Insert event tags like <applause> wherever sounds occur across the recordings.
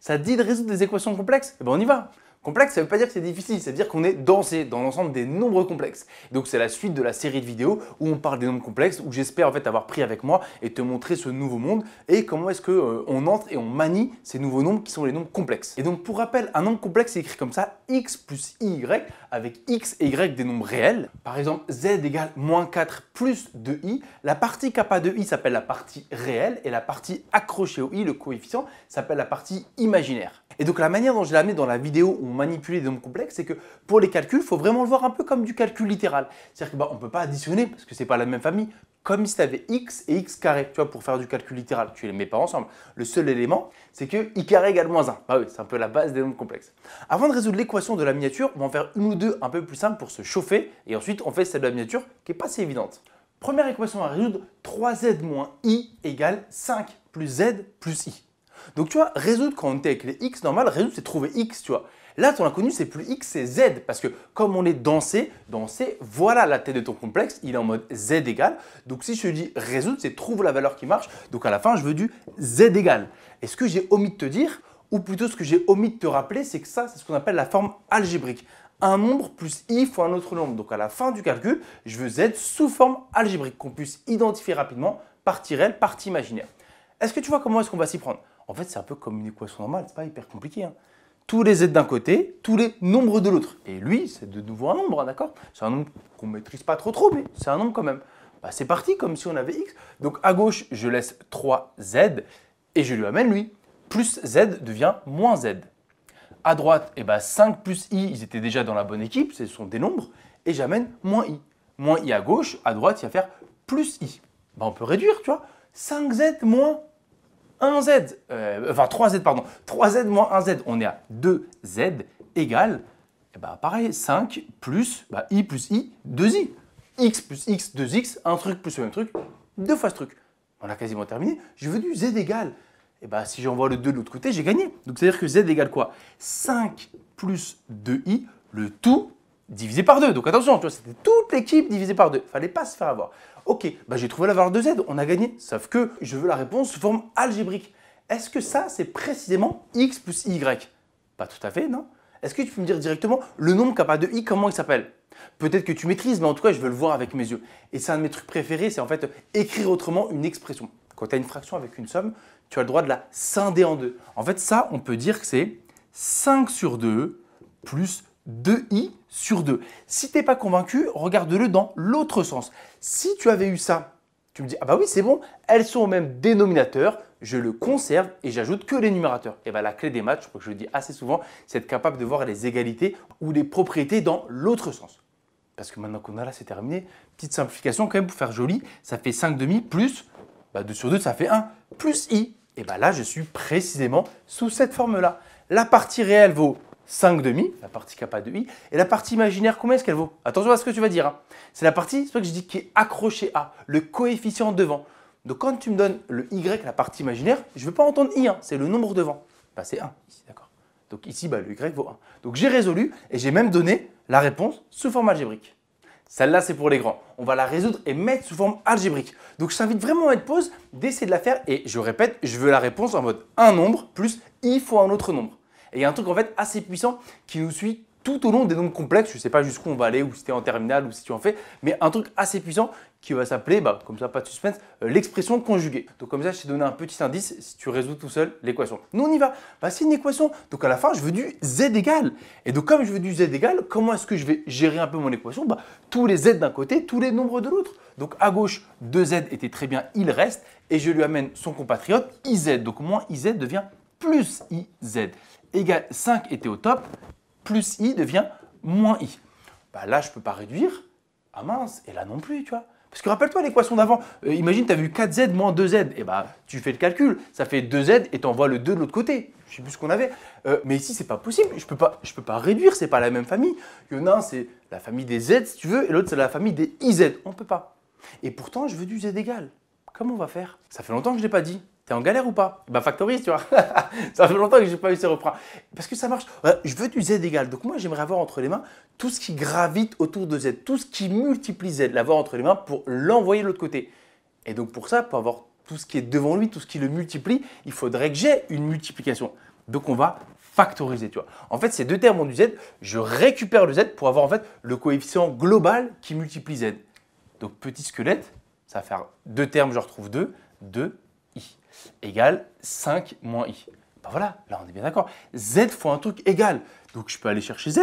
Ça dit de résoudre des équations complexes Eh ben, on y va Complexe, ça ne veut pas dire que c'est difficile, ça veut dire qu'on est dansé dans l'ensemble des nombres complexes. Donc c'est la suite de la série de vidéos où on parle des nombres complexes, où j'espère en fait avoir pris avec moi et te montrer ce nouveau monde et comment est-ce qu'on euh, entre et on manie ces nouveaux nombres qui sont les nombres complexes. Et donc pour rappel, un nombre complexe est écrit comme ça, x plus y, avec x et y des nombres réels. Par exemple, z égale moins 4 plus 2i. La partie kappa de i s'appelle la partie réelle et la partie accrochée au i, le coefficient, s'appelle la partie imaginaire. Et donc la manière dont je l'ai amené dans la vidéo où on manipulait des nombres complexes, c'est que pour les calculs, il faut vraiment le voir un peu comme du calcul littéral. C'est-à-dire qu'on bah, ne peut pas additionner parce que ce n'est pas la même famille, comme si tu avais x et x carré, tu vois, pour faire du calcul littéral. Tu les mets pas ensemble. Le seul élément, c'est que i carré égale moins 1. Bah oui, c'est un peu la base des nombres complexes. Avant de résoudre l'équation de la miniature, on va en faire une ou deux un peu plus simples pour se chauffer. Et ensuite, on fait celle de la miniature qui est pas si évidente. Première équation à résoudre, 3z moins i égale 5 plus z plus i. Donc tu vois, résoudre quand on était avec les x, normal, résoudre c'est trouver x, tu vois. Là, ton inconnu, c'est plus x, c'est z, parce que comme on est dans dansé voilà la tête de ton complexe, il est en mode z égale. Donc si je te dis résoudre, c'est trouve la valeur qui marche, donc à la fin, je veux du z égale. est ce que j'ai omis de te dire, ou plutôt ce que j'ai omis de te rappeler, c'est que ça, c'est ce qu'on appelle la forme algébrique. Un nombre plus i fois un autre nombre. Donc à la fin du calcul, je veux z sous forme algébrique, qu'on puisse identifier rapidement partie réelle, partie imaginaire. Est-ce que tu vois comment est-ce qu'on va s'y prendre en fait, c'est un peu comme une équation normale, c'est pas hyper compliqué. Hein. Tous les z d'un côté, tous les nombres de l'autre. Et lui, c'est de nouveau un nombre, hein, d'accord C'est un nombre qu'on maîtrise pas trop trop, mais c'est un nombre quand même. Bah, c'est parti, comme si on avait x. Donc à gauche, je laisse 3z et je lui amène lui. Plus z devient moins z. À droite, eh ben bah, 5 plus i, ils étaient déjà dans la bonne équipe, ce sont des nombres, et j'amène moins i. Moins i à gauche, à droite, il va faire plus i. Bah, on peut réduire, tu vois. 5z moins 1Z, euh, enfin 3Z, pardon, 3Z moins 1Z, on est à 2Z égale, et eh ben, bah pareil, 5 plus i plus i, 2i. x plus x, 2x, un truc plus le même truc, deux fois ce truc. On a quasiment terminé. Je veux du z égale. Et eh bah ben, si j'envoie le 2 de l'autre côté, j'ai gagné. Donc c'est-à-dire que z égale quoi 5 plus 2i, le tout divisé par 2, Donc attention, c'était toute l'équipe divisée par deux. Fallait pas se faire avoir. Ok, bah, j'ai trouvé la valeur de z, on a gagné. Sauf que je veux la réponse sous forme algébrique. Est-ce que ça, c'est précisément x plus y Pas tout à fait, non. Est-ce que tu peux me dire directement le nombre qui pas de i, comment il s'appelle Peut-être que tu maîtrises, mais en tout cas, je veux le voir avec mes yeux. Et c'est un de mes trucs préférés, c'est en fait écrire autrement une expression. Quand tu as une fraction avec une somme, tu as le droit de la scinder en deux. En fait, ça, on peut dire que c'est 5 sur 2 plus 2i sur 2. Si t'es pas convaincu, regarde-le dans l'autre sens. Si tu avais eu ça, tu me dis, ah bah oui, c'est bon, elles sont au même dénominateur, je le conserve et j'ajoute que les numérateurs. Et eh bien la clé des maths, je crois que je le dis assez souvent, c'est être capable de voir les égalités ou les propriétés dans l'autre sens. Parce que maintenant qu'on a là, c'est terminé. Petite simplification quand même pour faire joli, ça fait 5 demi plus 2 bah, sur 2, ça fait 1, plus i. Et eh bien là, je suis précisément sous cette forme-là. La partie réelle vaut 5 demi, la partie pas de i. Et la partie imaginaire, combien est-ce qu'elle vaut Attention à ce que tu vas dire. Hein. C'est la partie, c'est ce que je dis qui est accrochée à, le coefficient devant. Donc quand tu me donnes le y, la partie imaginaire, je ne veux pas entendre i, hein, c'est le nombre devant. Bah, c'est 1 ici, d'accord Donc ici, bah, le y vaut 1. Donc j'ai résolu et j'ai même donné la réponse sous forme algébrique. Celle-là, c'est pour les grands. On va la résoudre et mettre sous forme algébrique. Donc je t'invite vraiment à être pause, d'essayer de la faire. Et je répète, je veux la réponse en mode un nombre plus i fois un autre nombre. Et il y a un truc en fait assez puissant qui nous suit tout au long des nombres complexes. Je ne sais pas jusqu'où on va aller, ou si tu es en terminale, ou si tu en fais, mais un truc assez puissant qui va s'appeler, bah, comme ça, pas de suspense, euh, l'expression conjuguée. Donc comme ça, je t'ai donné un petit indice si tu résous tout seul l'équation. Nous, on y va. Bah, c'est une équation. Donc à la fin, je veux du z égal. Et donc comme je veux du z égal, comment est-ce que je vais gérer un peu mon équation bah, Tous les z d'un côté, tous les nombres de l'autre. Donc à gauche, 2z était très bien, il reste. Et je lui amène son compatriote iz. Donc moins iz devient plus iz égale 5 était au top, plus i devient moins i. Bah là, je peux pas réduire. Ah mince, et là non plus, tu vois. Parce que rappelle-toi l'équation d'avant. Euh, imagine, tu as vu 4z moins 2z. Et eh bah, tu fais le calcul. Ça fait 2z et tu envoies le 2 de l'autre côté. Je sais plus ce qu'on avait. Euh, mais ici, c'est pas possible. Je peux pas, peux pas réduire. C'est pas la même famille. Il y en a un, c'est la famille des z, si tu veux, et l'autre, c'est la famille des iz. On peut pas. Et pourtant, je veux du z égal. Comment on va faire Ça fait longtemps que je ne l'ai pas dit. T'es en galère ou pas Bah factorise, tu vois. <laughs> ça fait longtemps que j'ai pas eu ces reprends. Parce que ça marche. Je veux du Z égal. Donc moi, j'aimerais avoir entre les mains tout ce qui gravite autour de Z, tout ce qui multiplie Z, l'avoir entre les mains pour l'envoyer de l'autre côté. Et donc pour ça, pour avoir tout ce qui est devant lui, tout ce qui le multiplie, il faudrait que j'ai une multiplication. Donc on va factoriser, tu vois. En fait, ces deux termes ont du Z. Je récupère le Z pour avoir en fait le coefficient global qui multiplie Z. Donc petit squelette, ça va faire deux termes, je retrouve deux, deux, égale 5 moins i. Ben voilà, là on est bien d'accord. Z fois un truc égal. Donc je peux aller chercher Z.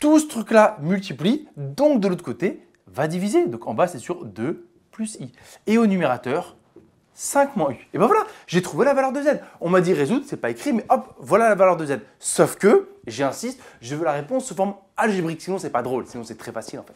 Tout ce truc-là multiplie, donc de l'autre côté, va diviser. Donc en bas, c'est sur 2 plus i. Et au numérateur, 5 moins u. Et ben voilà, j'ai trouvé la valeur de z. On m'a dit résoudre, c'est pas écrit, mais hop, voilà la valeur de z. Sauf que, j'insiste, je veux la réponse sous forme algébrique, sinon c'est pas drôle, sinon c'est très facile en fait.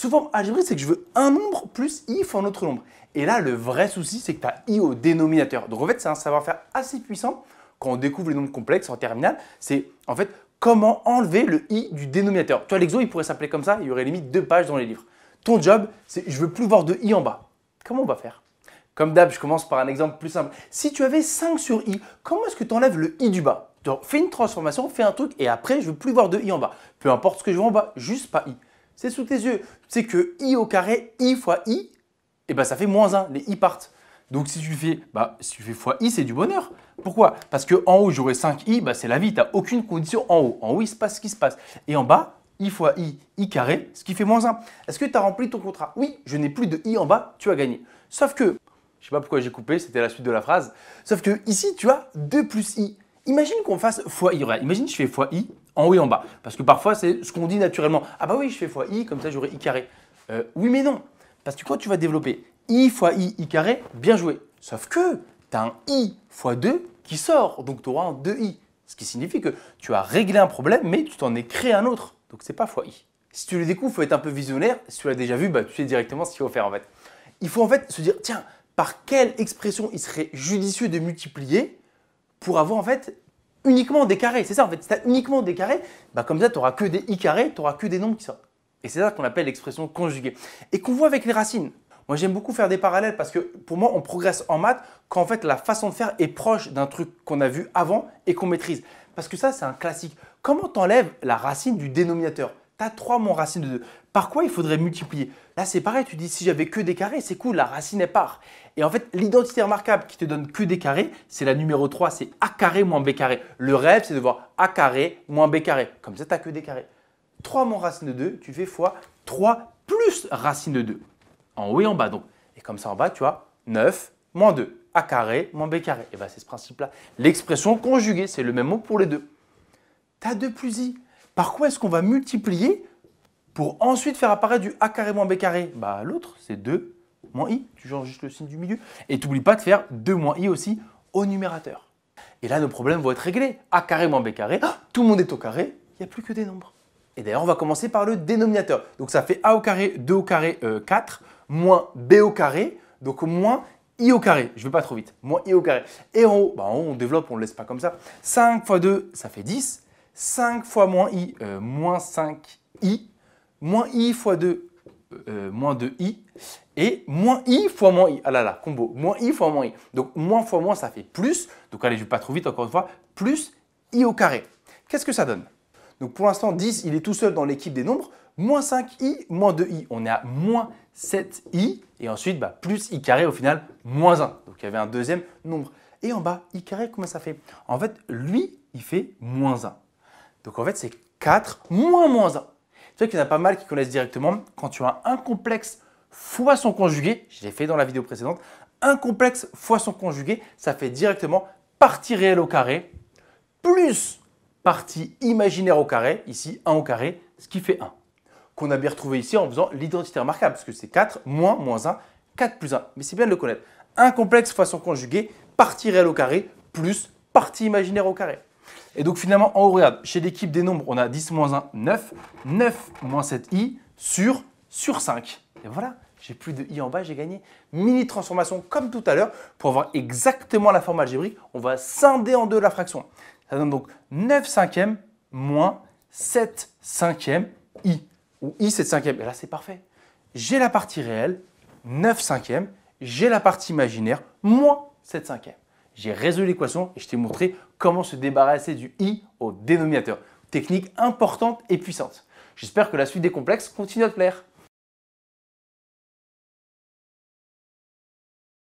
Souvent, algébrique, ah, c'est que je veux un nombre plus i fois un autre nombre. Et là, le vrai souci, c'est que tu as i au dénominateur. Donc en fait, c'est un savoir-faire assez puissant quand on découvre les nombres complexes en terminale. C'est en fait comment enlever le i du dénominateur. Toi, l'exo, il pourrait s'appeler comme ça, il y aurait limite deux pages dans les livres. Ton job, c'est je veux plus voir de i en bas. Comment on va faire Comme d'hab, je commence par un exemple plus simple. Si tu avais 5 sur i, comment est-ce que tu enlèves le i du bas Fais une transformation, fais un truc et après, je veux plus voir de i en bas. Peu importe ce que je vois en bas, juste pas i c'est sous tes yeux. Tu sais que i au carré, i fois i, eh ben ça fait moins 1, les i partent. Donc si tu fais, bah, si tu fais fois i, c'est du bonheur. Pourquoi Parce que en haut, j'aurai 5i, bah, c'est la vie, tu n'as aucune condition en haut. En haut, il se passe ce qui se passe. Et en bas, i fois i, i carré, ce qui fait moins 1. Est-ce que tu as rempli ton contrat Oui, je n'ai plus de i en bas, tu as gagné. Sauf que, je ne sais pas pourquoi j'ai coupé, c'était la suite de la phrase. Sauf que ici, tu as 2 plus i. Imagine qu'on fasse fois i. Imagine imagine je fais fois i en haut et en bas. Parce que parfois, c'est ce qu'on dit naturellement. Ah bah oui, je fais fois i, comme ça j'aurai i carré. Euh, oui, mais non. Parce que quand tu vas développer i fois i, i carré, bien joué. Sauf que tu as un i fois 2 qui sort. Donc tu auras un 2i. Ce qui signifie que tu as réglé un problème, mais tu t'en es créé un autre. Donc c'est pas fois i. Si tu le découvres, il faut être un peu visionnaire. Si tu l'as déjà vu, bah, tu sais directement ce qu'il faut faire en fait. Il faut en fait se dire, tiens, par quelle expression il serait judicieux de multiplier pour avoir en fait uniquement des carrés. C'est ça en fait, si tu as uniquement des carrés, bah, comme ça tu n'auras que des i carrés, tu n'auras que des nombres qui sortent. Et c'est ça qu'on appelle l'expression conjuguée. Et qu'on voit avec les racines. Moi j'aime beaucoup faire des parallèles parce que pour moi on progresse en maths quand en fait la façon de faire est proche d'un truc qu'on a vu avant et qu'on maîtrise. Parce que ça c'est un classique. Comment t'enlèves la racine du dénominateur T'as 3 moins racine de 2 par quoi il faudrait multiplier Là, c'est pareil, tu dis si j'avais que des carrés, c'est cool, la racine, est part. Et en fait, l'identité remarquable qui te donne que des carrés, c'est la numéro 3, c'est a carré moins b carré. Le rêve, c'est de voir a carré moins b carré. Comme ça, tu n'as que des carrés. 3 moins racine de 2, tu fais fois 3 plus racine de 2. En haut et en bas, donc. Et comme ça, en bas, tu as 9 moins 2. a carré moins b carré. Et bien, c'est ce principe-là. L'expression conjuguée, c'est le même mot pour les deux. Tu as 2 plus i. Par quoi est-ce qu'on va multiplier pour ensuite faire apparaître du a carré moins b carré. Bah, l'autre, c'est 2 moins i. Tu changes juste le signe du milieu. Et tu n'oublies pas de faire 2 moins i aussi au numérateur. Et là, nos problèmes vont être réglés. a carré moins b carré, ah, tout le monde est au carré, il n'y a plus que des nombres. Et d'ailleurs, on va commencer par le dénominateur. Donc ça fait a au carré, 2 au carré, 4, euh, moins b au carré, donc moins i au carré. Je ne vais pas trop vite, moins i au carré. Et en haut, bah, on développe, on ne le laisse pas comme ça. 5 fois 2, ça fait 10. 5 fois moins i, euh, moins 5i moins i fois 2, euh, euh, moins 2i, et moins i fois moins i. Ah là là, combo, moins i fois moins i. Donc moins fois moins, ça fait plus. Donc allez, je ne vais pas trop vite encore une fois, plus i au carré. Qu'est-ce que ça donne Donc pour l'instant, 10, il est tout seul dans l'équipe des nombres. Moins 5i, moins 2i. On est à moins 7i, et ensuite bah, plus i carré, au final, moins 1. Donc il y avait un deuxième nombre. Et en bas, i carré, comment ça fait En fait, lui, il fait moins 1. Donc en fait, c'est 4 moins moins 1. Tu sais qu'il y en a pas mal qui connaissent directement. Quand tu as un complexe fois son conjugué, je l'ai fait dans la vidéo précédente, un complexe fois son conjugué, ça fait directement partie réelle au carré plus partie imaginaire au carré, ici 1 au carré, ce qui fait 1. Qu'on a bien retrouvé ici en faisant l'identité remarquable, parce que c'est 4 moins moins 1, 4 plus 1. Mais c'est bien de le connaître. Un complexe fois son conjugué, partie réelle au carré plus partie imaginaire au carré. Et donc finalement, en haut, regarde, chez l'équipe des nombres, on a 10 moins 1, 9. 9 moins 7 i sur, sur 5. Et voilà, j'ai plus de i en bas, j'ai gagné. Mini transformation comme tout à l'heure. Pour avoir exactement la forme algébrique, on va scinder en deux la fraction. Ça donne donc 9 cinquièmes moins 7 cinquièmes i. Ou i 7 cinquièmes. Et là, c'est parfait. J'ai la partie réelle, 9 cinquièmes. J'ai la partie imaginaire, moins 7 cinquièmes j'ai résolu l'équation et je t'ai montré comment se débarrasser du i au dénominateur. Technique importante et puissante. J'espère que la suite des complexes continue à te plaire.